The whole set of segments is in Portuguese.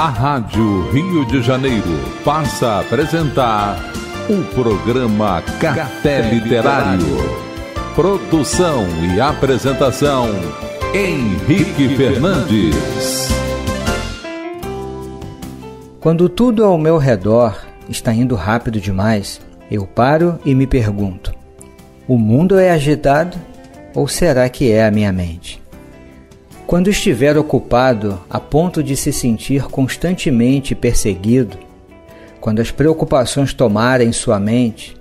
A Rádio Rio de Janeiro passa a apresentar o programa Café Literário. Produção e apresentação Henrique Fernandes. Quando tudo ao meu redor está indo rápido demais, eu paro e me pergunto: o mundo é agitado ou será que é a minha mente? Quando estiver ocupado a ponto de se sentir constantemente perseguido, quando as preocupações tomarem sua mente,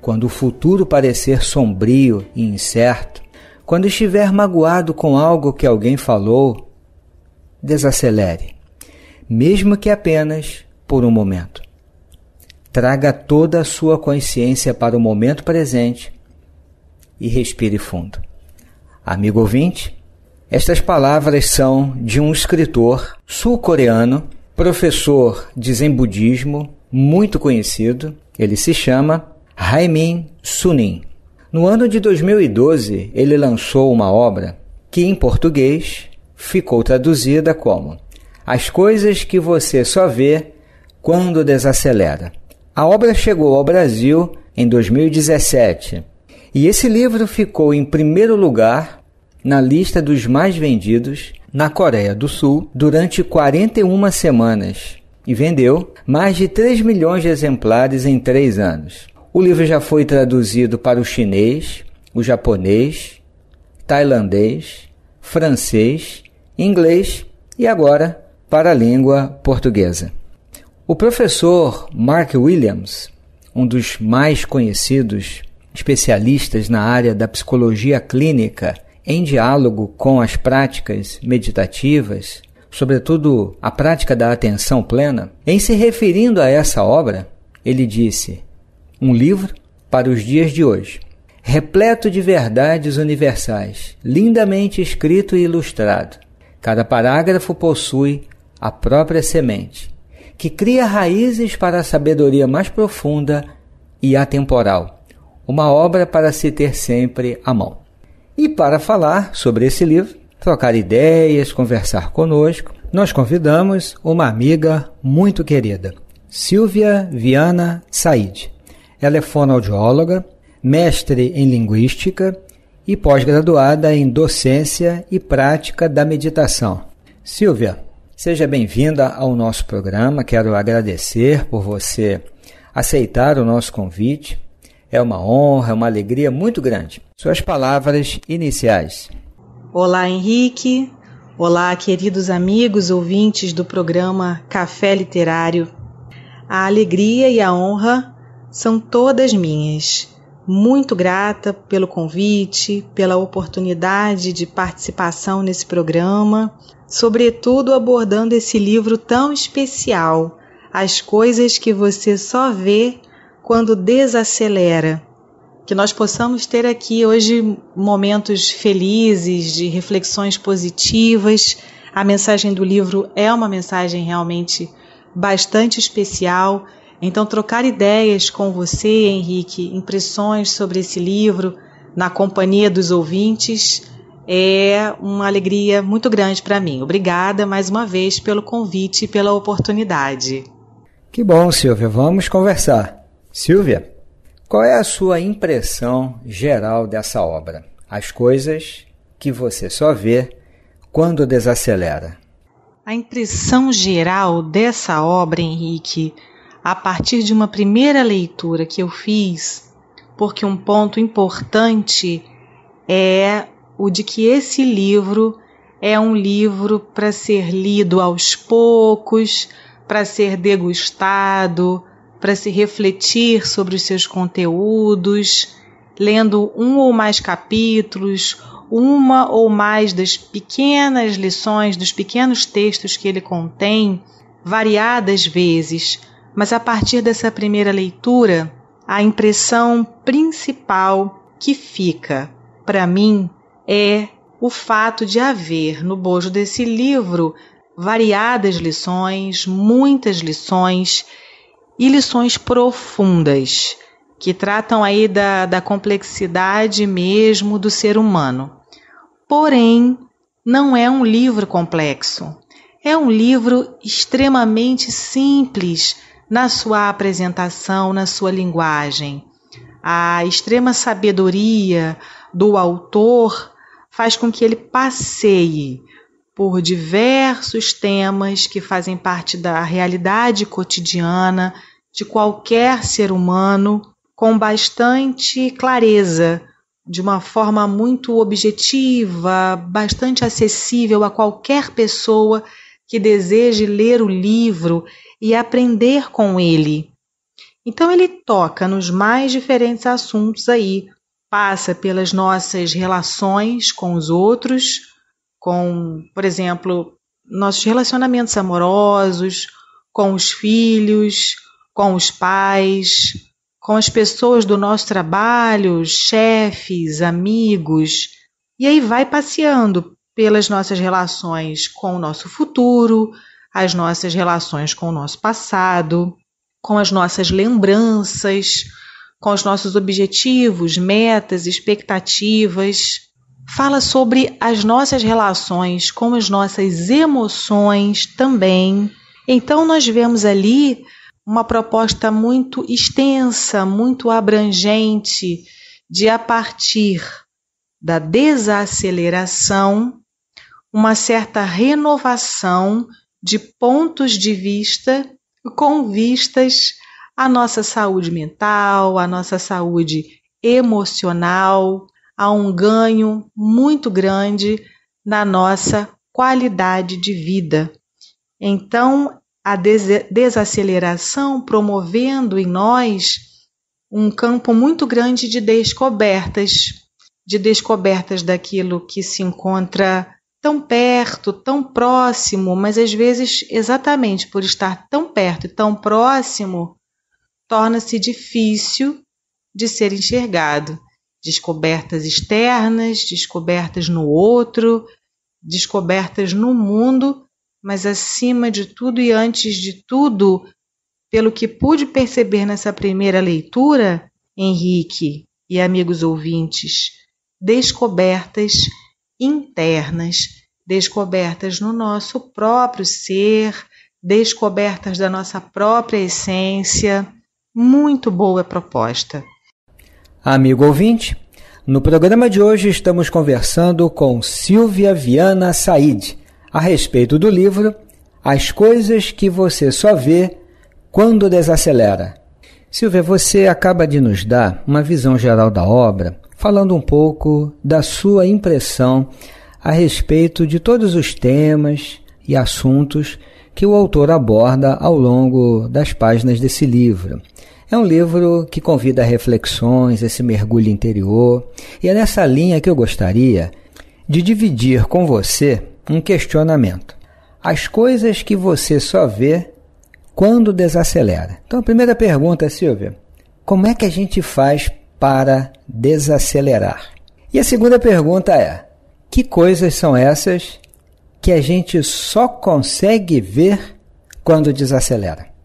quando o futuro parecer sombrio e incerto, quando estiver magoado com algo que alguém falou, desacelere, mesmo que apenas por um momento. Traga toda a sua consciência para o momento presente e respire fundo. Amigo ouvinte, estas palavras são de um escritor sul-coreano, professor de Zen budismo, muito conhecido. Ele se chama Haimin Sunim. No ano de 2012, ele lançou uma obra que em português ficou traduzida como As coisas que você só vê quando desacelera. A obra chegou ao Brasil em 2017 e esse livro ficou em primeiro lugar na lista dos mais vendidos na Coreia do Sul durante 41 semanas e vendeu mais de 3 milhões de exemplares em 3 anos. O livro já foi traduzido para o chinês, o japonês, tailandês, francês, inglês e agora para a língua portuguesa. O professor Mark Williams, um dos mais conhecidos especialistas na área da psicologia clínica em diálogo com as práticas meditativas, sobretudo a prática da atenção plena, em se referindo a essa obra, ele disse: um livro para os dias de hoje, repleto de verdades universais, lindamente escrito e ilustrado. Cada parágrafo possui a própria semente, que cria raízes para a sabedoria mais profunda e atemporal, uma obra para se ter sempre à mão. E para falar sobre esse livro, trocar ideias, conversar conosco, nós convidamos uma amiga muito querida, Silvia Viana Said. Ela é fonoaudióloga, mestre em linguística e pós-graduada em docência e prática da meditação. Silvia, seja bem-vinda ao nosso programa. Quero agradecer por você aceitar o nosso convite é uma honra, é uma alegria muito grande. Suas palavras iniciais. Olá, Henrique. Olá, queridos amigos ouvintes do programa Café Literário. A alegria e a honra são todas minhas. Muito grata pelo convite, pela oportunidade de participação nesse programa, sobretudo abordando esse livro tão especial, As Coisas que Você Só Vê quando desacelera. Que nós possamos ter aqui hoje momentos felizes, de reflexões positivas. A mensagem do livro é uma mensagem realmente bastante especial. Então, trocar ideias com você, Henrique, impressões sobre esse livro, na companhia dos ouvintes, é uma alegria muito grande para mim. Obrigada mais uma vez pelo convite e pela oportunidade. Que bom, Silvia. Vamos conversar. Silvia, qual é a sua impressão geral dessa obra? As coisas que você só vê quando desacelera. A impressão geral dessa obra, Henrique, a partir de uma primeira leitura que eu fiz, porque um ponto importante é o de que esse livro é um livro para ser lido aos poucos, para ser degustado, para se refletir sobre os seus conteúdos, lendo um ou mais capítulos, uma ou mais das pequenas lições, dos pequenos textos que ele contém, variadas vezes, mas a partir dessa primeira leitura, a impressão principal que fica para mim é o fato de haver no bojo desse livro variadas lições, muitas lições e lições profundas que tratam aí da, da complexidade mesmo do ser humano. Porém, não é um livro complexo. É um livro extremamente simples na sua apresentação, na sua linguagem. A extrema sabedoria do autor faz com que ele passeie por diversos temas que fazem parte da realidade cotidiana de qualquer ser humano com bastante clareza, de uma forma muito objetiva, bastante acessível a qualquer pessoa que deseje ler o livro e aprender com ele. Então ele toca nos mais diferentes assuntos aí, passa pelas nossas relações com os outros, com, por exemplo, nossos relacionamentos amorosos, com os filhos, com os pais, com as pessoas do nosso trabalho, chefes, amigos, e aí vai passeando pelas nossas relações com o nosso futuro, as nossas relações com o nosso passado, com as nossas lembranças, com os nossos objetivos, metas, expectativas fala sobre as nossas relações, como as nossas emoções também. Então, nós vemos ali uma proposta muito extensa, muito abrangente, de a partir da desaceleração, uma certa renovação de pontos de vista com vistas à nossa saúde mental, à nossa saúde emocional, a um ganho muito grande na nossa qualidade de vida. Então, a desaceleração promovendo em nós um campo muito grande de descobertas, de descobertas daquilo que se encontra tão perto, tão próximo, mas às vezes, exatamente por estar tão perto e tão próximo, torna-se difícil de ser enxergado descobertas externas, descobertas no outro, descobertas no mundo, mas acima de tudo e antes de tudo, pelo que pude perceber nessa primeira leitura, Henrique e amigos ouvintes, descobertas internas, descobertas no nosso próprio ser, descobertas da nossa própria essência. Muito boa proposta. Amigo ouvinte, no programa de hoje estamos conversando com Silvia Viana Said a respeito do livro As Coisas que Você Só Vê Quando Desacelera. Silvia, você acaba de nos dar uma visão geral da obra, falando um pouco da sua impressão a respeito de todos os temas e assuntos que o autor aborda ao longo das páginas desse livro. É um livro que convida a reflexões, esse mergulho interior, e é nessa linha que eu gostaria de dividir com você um questionamento. As coisas que você só vê quando desacelera. Então, a primeira pergunta, Silvia, como é que a gente faz para desacelerar? E a segunda pergunta é: que coisas são essas que a gente só consegue ver quando desacelera?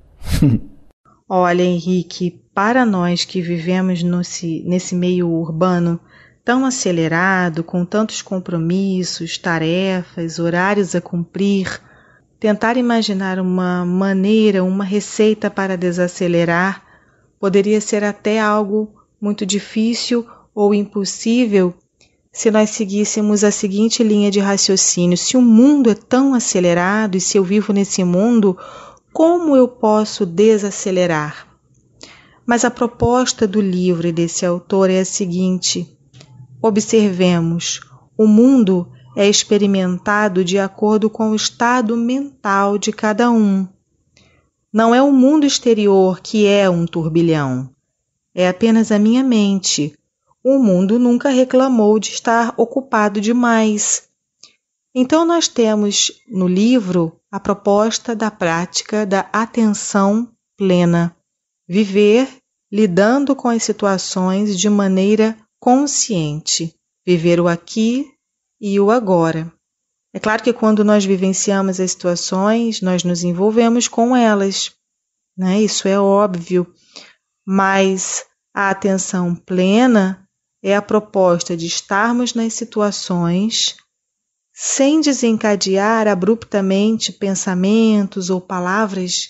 Olha, Henrique, para nós que vivemos nesse, nesse meio urbano tão acelerado, com tantos compromissos, tarefas, horários a cumprir, tentar imaginar uma maneira, uma receita para desacelerar poderia ser até algo muito difícil ou impossível se nós seguíssemos a seguinte linha de raciocínio: se o mundo é tão acelerado e se eu vivo nesse mundo, como eu posso desacelerar? Mas a proposta do livro e desse autor é a seguinte: observemos, o mundo é experimentado de acordo com o estado mental de cada um. Não é o mundo exterior que é um turbilhão. É apenas a minha mente. O mundo nunca reclamou de estar ocupado demais. Então, nós temos no livro a proposta da prática da atenção plena, viver lidando com as situações de maneira consciente, viver o aqui e o agora. É claro que quando nós vivenciamos as situações, nós nos envolvemos com elas, né? Isso é óbvio. Mas a atenção plena é a proposta de estarmos nas situações sem desencadear abruptamente pensamentos ou palavras,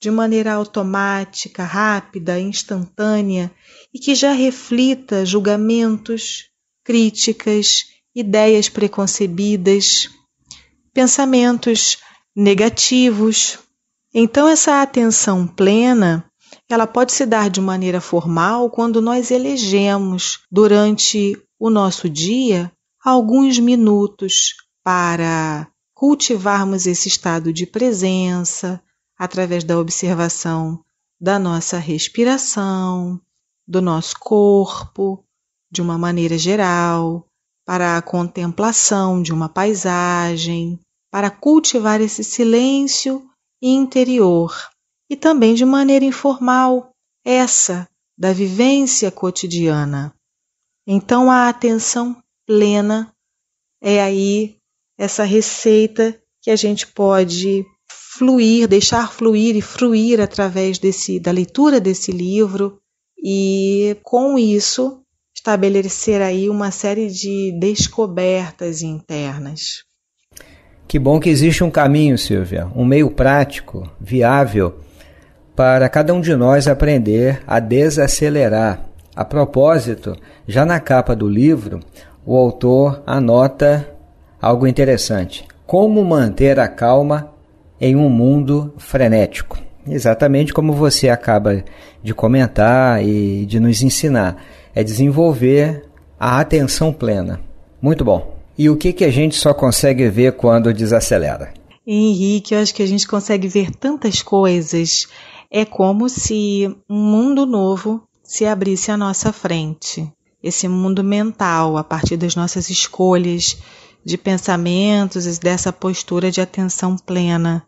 de maneira automática, rápida, instantânea e que já reflita julgamentos, críticas, ideias preconcebidas, pensamentos negativos. Então essa atenção plena, ela pode se dar de maneira formal quando nós elegemos durante o nosso dia alguns minutos para cultivarmos esse estado de presença através da observação da nossa respiração, do nosso corpo, de uma maneira geral, para a contemplação de uma paisagem, para cultivar esse silêncio interior e também de maneira informal, essa da vivência cotidiana. Então, a atenção plena, é aí essa receita que a gente pode fluir, deixar fluir e fruir através desse, da leitura desse livro e com isso estabelecer aí uma série de descobertas internas. Que bom que existe um caminho, Silvia, um meio prático, viável para cada um de nós aprender a desacelerar. A propósito, já na capa do livro, o autor anota algo interessante: como manter a calma em um mundo frenético. Exatamente como você acaba de comentar e de nos ensinar, é desenvolver a atenção plena. Muito bom. E o que, que a gente só consegue ver quando desacelera? Henrique, eu acho que a gente consegue ver tantas coisas. É como se um mundo novo se abrisse à nossa frente esse mundo mental a partir das nossas escolhas de pensamentos e dessa postura de atenção plena.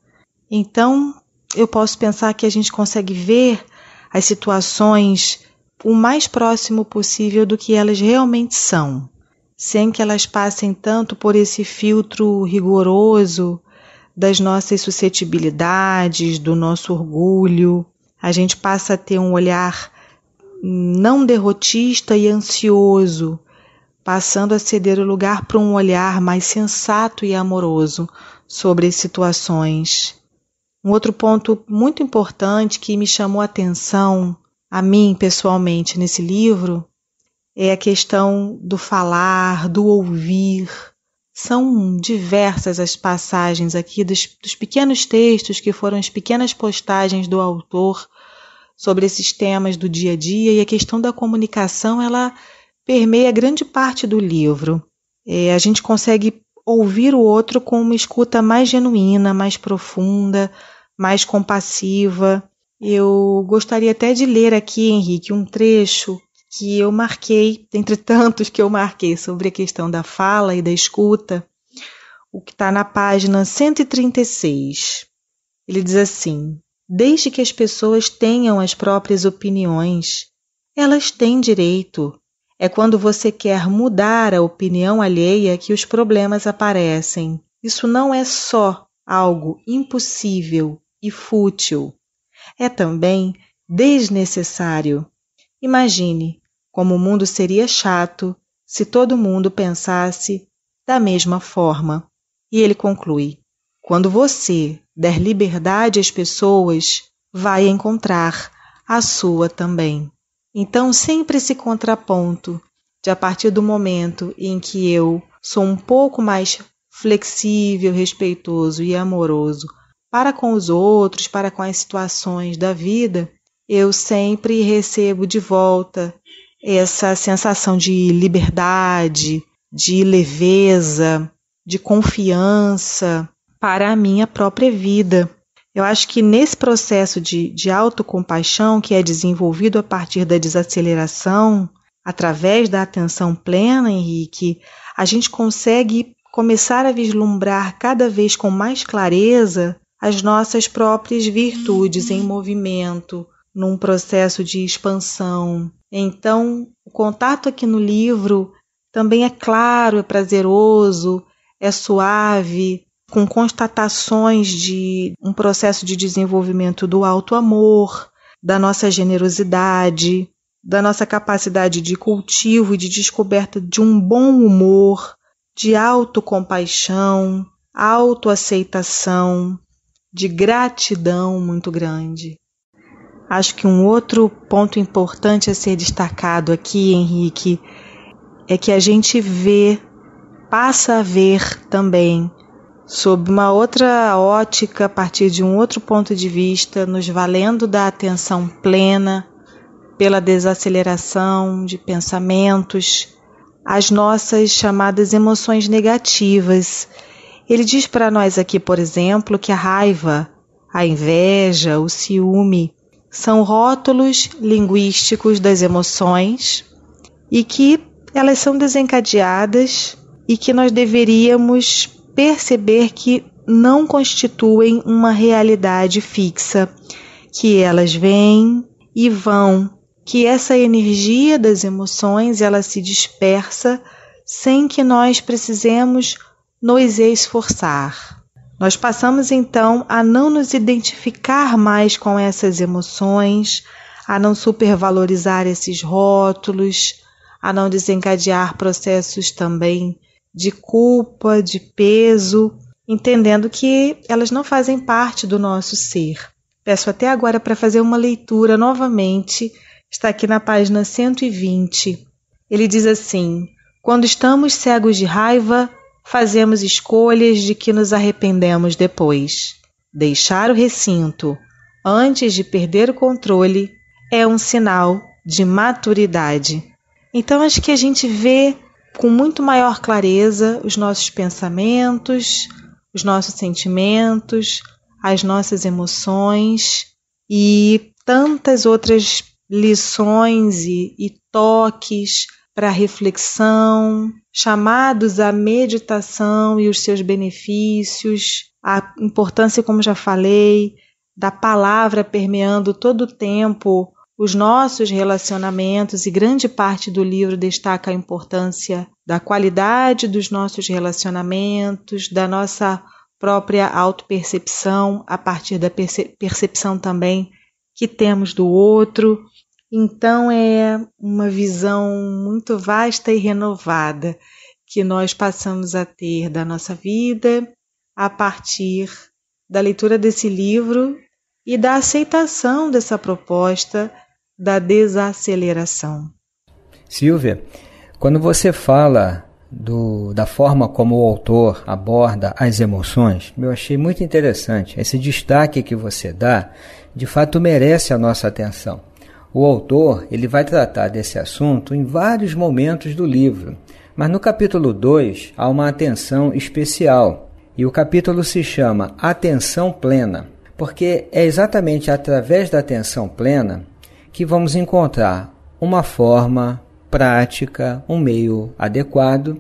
Então, eu posso pensar que a gente consegue ver as situações o mais próximo possível do que elas realmente são, sem que elas passem tanto por esse filtro rigoroso das nossas suscetibilidades, do nosso orgulho. A gente passa a ter um olhar não derrotista e ansioso, passando a ceder o lugar para um olhar mais sensato e amoroso sobre as situações. Um outro ponto muito importante que me chamou a atenção, a mim pessoalmente, nesse livro, é a questão do falar, do ouvir. São diversas as passagens aqui dos, dos pequenos textos que foram as pequenas postagens do autor sobre esses temas do dia a dia e a questão da comunicação ela permeia grande parte do livro. É, a gente consegue ouvir o outro com uma escuta mais genuína, mais profunda, mais compassiva. Eu gostaria até de ler aqui, Henrique, um trecho que eu marquei, entre tantos que eu marquei sobre a questão da fala e da escuta, o que está na página 136. Ele diz assim: Desde que as pessoas tenham as próprias opiniões, elas têm direito. É quando você quer mudar a opinião alheia que os problemas aparecem. Isso não é só algo impossível e fútil. É também desnecessário. Imagine como o mundo seria chato se todo mundo pensasse da mesma forma. E ele conclui: quando você der liberdade às pessoas, vai encontrar a sua também. Então, sempre esse contraponto de a partir do momento em que eu sou um pouco mais flexível, respeitoso e amoroso para com os outros, para com as situações da vida, eu sempre recebo de volta essa sensação de liberdade, de leveza, de confiança, para a minha própria vida. Eu acho que nesse processo de, de autocompaixão que é desenvolvido a partir da desaceleração, através da atenção plena, Henrique, a gente consegue começar a vislumbrar cada vez com mais clareza as nossas próprias virtudes uhum. em movimento, num processo de expansão. Então, o contato aqui no livro também é claro, é prazeroso, é suave, com constatações de um processo de desenvolvimento do alto amor, da nossa generosidade, da nossa capacidade de cultivo e de descoberta de um bom humor, de autocompaixão, autoaceitação, de gratidão muito grande. Acho que um outro ponto importante a ser destacado aqui, Henrique, é que a gente vê, passa a ver também sob uma outra ótica, a partir de um outro ponto de vista, nos valendo da atenção plena, pela desaceleração de pensamentos, as nossas chamadas emoções negativas. Ele diz para nós aqui, por exemplo, que a raiva, a inveja, o ciúme são rótulos linguísticos das emoções e que elas são desencadeadas e que nós deveríamos perceber que não constituem uma realidade fixa, que elas vêm e vão, que essa energia das emoções ela se dispersa sem que nós precisemos nos esforçar. Nós passamos então a não nos identificar mais com essas emoções, a não supervalorizar esses rótulos, a não desencadear processos também de culpa, de peso, entendendo que elas não fazem parte do nosso ser. Peço até agora para fazer uma leitura novamente, está aqui na página 120. Ele diz assim: Quando estamos cegos de raiva, fazemos escolhas de que nos arrependemos depois. Deixar o recinto antes de perder o controle é um sinal de maturidade. Então acho que a gente vê com muito maior clareza os nossos pensamentos, os nossos sentimentos, as nossas emoções e tantas outras lições e, e toques para reflexão, chamados à meditação e os seus benefícios, a importância, como já falei, da palavra permeando todo o tempo os nossos relacionamentos e grande parte do livro destaca a importância da qualidade dos nossos relacionamentos, da nossa própria autopercepção, a partir da percepção também que temos do outro. Então é uma visão muito vasta e renovada que nós passamos a ter da nossa vida a partir da leitura desse livro e da aceitação dessa proposta da desaceleração. Silvia, quando você fala do, da forma como o autor aborda as emoções, eu achei muito interessante. Esse destaque que você dá, de fato, merece a nossa atenção. O autor ele vai tratar desse assunto em vários momentos do livro, mas no capítulo 2 há uma atenção especial. E o capítulo se chama Atenção Plena, porque é exatamente através da atenção plena que vamos encontrar uma forma prática, um meio adequado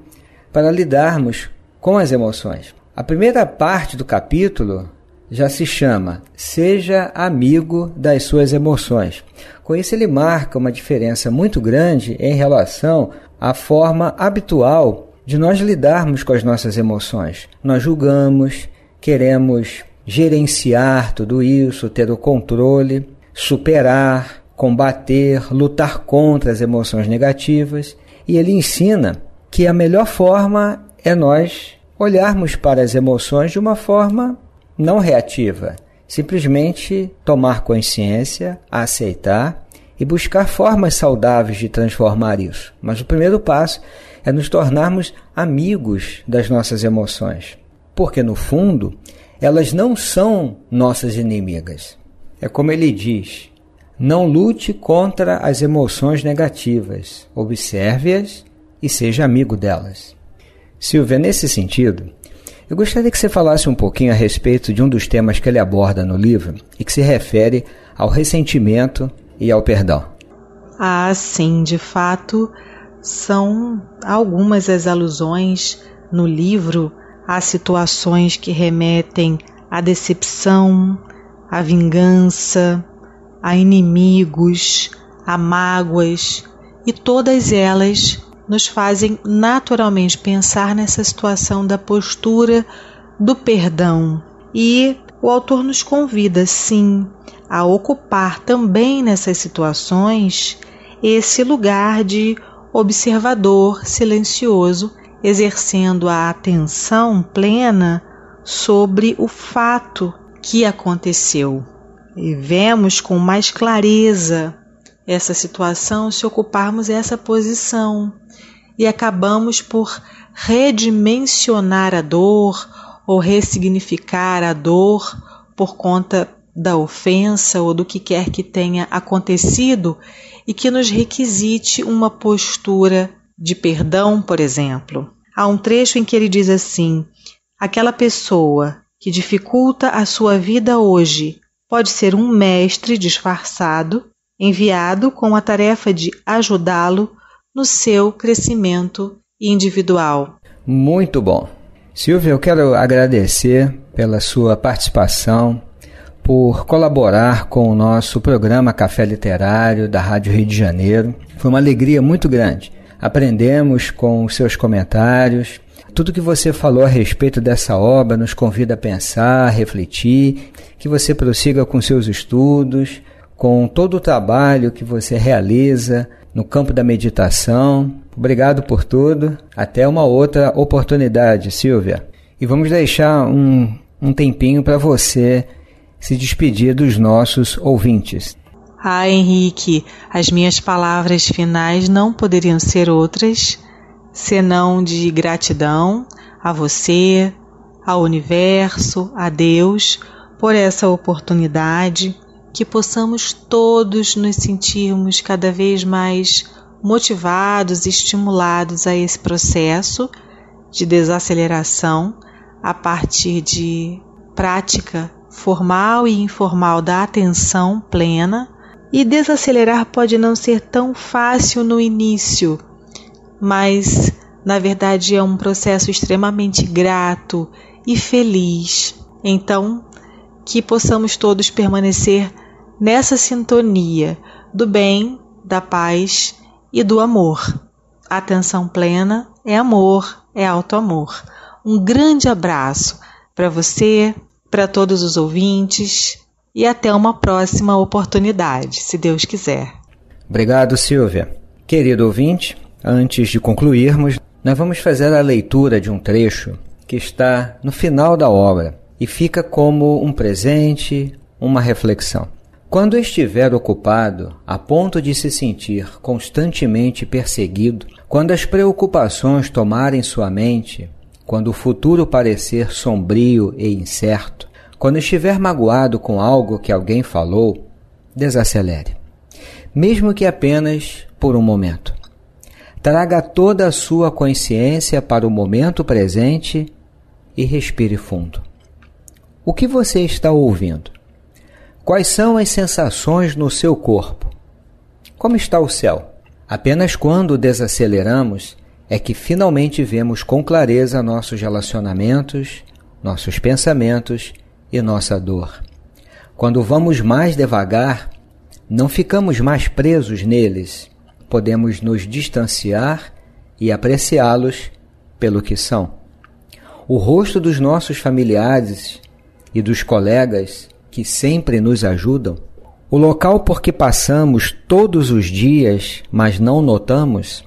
para lidarmos com as emoções. A primeira parte do capítulo já se chama Seja amigo das suas emoções. Com isso, ele marca uma diferença muito grande em relação à forma habitual de nós lidarmos com as nossas emoções. Nós julgamos, queremos gerenciar tudo isso, ter o controle, superar, combater, lutar contra as emoções negativas, e ele ensina que a melhor forma é nós olharmos para as emoções de uma forma não reativa, simplesmente tomar consciência, aceitar e buscar formas saudáveis de transformar isso. Mas o primeiro passo é nos tornarmos amigos das nossas emoções, porque no fundo elas não são nossas inimigas. É como ele diz: não lute contra as emoções negativas, observe-as e seja amigo delas. Silvia, nesse sentido, eu gostaria que você falasse um pouquinho a respeito de um dos temas que ele aborda no livro e que se refere ao ressentimento e ao perdão. Ah, sim, de fato, são algumas as alusões no livro a situações que remetem à decepção, à vingança, a inimigos, a mágoas, e todas elas nos fazem naturalmente pensar nessa situação da postura do perdão. E o autor nos convida, sim, a ocupar também nessas situações esse lugar de observador silencioso, exercendo a atenção plena sobre o fato que aconteceu e vemos com mais clareza essa situação se ocuparmos essa posição e acabamos por redimensionar a dor ou ressignificar a dor por conta da ofensa ou do que quer que tenha acontecido e que nos requisite uma postura de perdão, por exemplo. Há um trecho em que ele diz assim: aquela pessoa que dificulta a sua vida hoje pode ser um mestre disfarçado enviado com a tarefa de ajudá-lo no seu crescimento individual. Muito bom. Silvia, eu quero agradecer pela sua participação, por colaborar com o nosso programa Café Literário da Rádio Rio de Janeiro. Foi uma alegria muito grande. Aprendemos com os seus comentários, tudo que você falou a respeito dessa obra nos convida a pensar, refletir, que você prossiga com seus estudos, com todo o trabalho que você realiza no campo da meditação. Obrigado por tudo. Até uma outra oportunidade, Silvia. E vamos deixar um, um tempinho para você se despedir dos nossos ouvintes. Ah, Henrique, as minhas palavras finais não poderiam ser outras senão de gratidão a você, ao universo, a Deus, por essa oportunidade, que possamos todos nos sentirmos cada vez mais motivados e estimulados a esse processo de desaceleração a partir de prática formal e informal da atenção plena. E desacelerar pode não ser tão fácil no início, mas na verdade é um processo extremamente grato e feliz. Então, que possamos todos permanecer nessa sintonia do bem, da paz e do amor. Atenção plena é amor, é auto-amor. Um grande abraço para você, para todos os ouvintes e até uma próxima oportunidade, se Deus quiser. Obrigado, Silvia. Querido ouvinte, Antes de concluirmos, nós vamos fazer a leitura de um trecho que está no final da obra e fica como um presente, uma reflexão. Quando estiver ocupado a ponto de se sentir constantemente perseguido, quando as preocupações tomarem sua mente, quando o futuro parecer sombrio e incerto, quando estiver magoado com algo que alguém falou, desacelere, mesmo que apenas por um momento. Traga toda a sua consciência para o momento presente e respire fundo. O que você está ouvindo? Quais são as sensações no seu corpo? Como está o céu? Apenas quando desaceleramos é que finalmente vemos com clareza nossos relacionamentos, nossos pensamentos e nossa dor. Quando vamos mais devagar, não ficamos mais presos neles podemos nos distanciar e apreciá-los pelo que são. O rosto dos nossos familiares e dos colegas que sempre nos ajudam, o local por que passamos todos os dias, mas não notamos,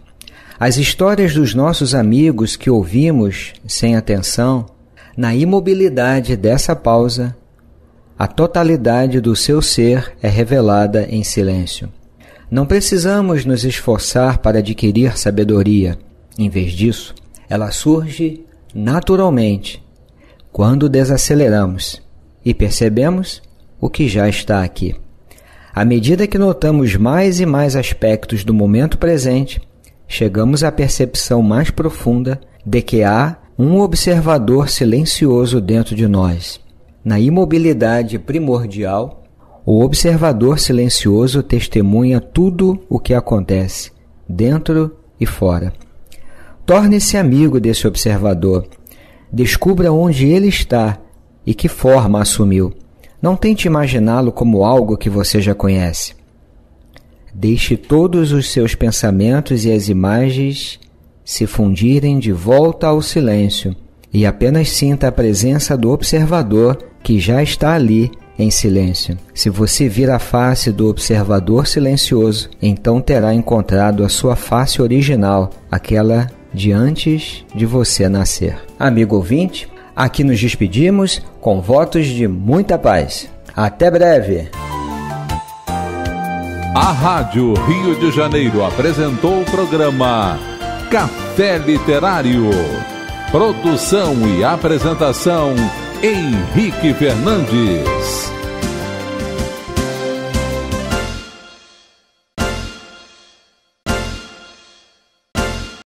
as histórias dos nossos amigos que ouvimos sem atenção, na imobilidade dessa pausa, a totalidade do seu ser é revelada em silêncio. Não precisamos nos esforçar para adquirir sabedoria. Em vez disso, ela surge naturalmente quando desaceleramos e percebemos o que já está aqui. À medida que notamos mais e mais aspectos do momento presente, chegamos à percepção mais profunda de que há um observador silencioso dentro de nós. Na imobilidade primordial, o observador silencioso testemunha tudo o que acontece, dentro e fora. Torne-se amigo desse observador. Descubra onde ele está e que forma assumiu. Não tente imaginá-lo como algo que você já conhece. Deixe todos os seus pensamentos e as imagens se fundirem de volta ao silêncio e apenas sinta a presença do observador que já está ali em silêncio. Se você vir a face do observador silencioso, então terá encontrado a sua face original, aquela de antes de você nascer. Amigo ouvinte, aqui nos despedimos com votos de muita paz. Até breve! A Rádio Rio de Janeiro apresentou o programa Café Literário. Produção e apresentação Henrique Fernandes.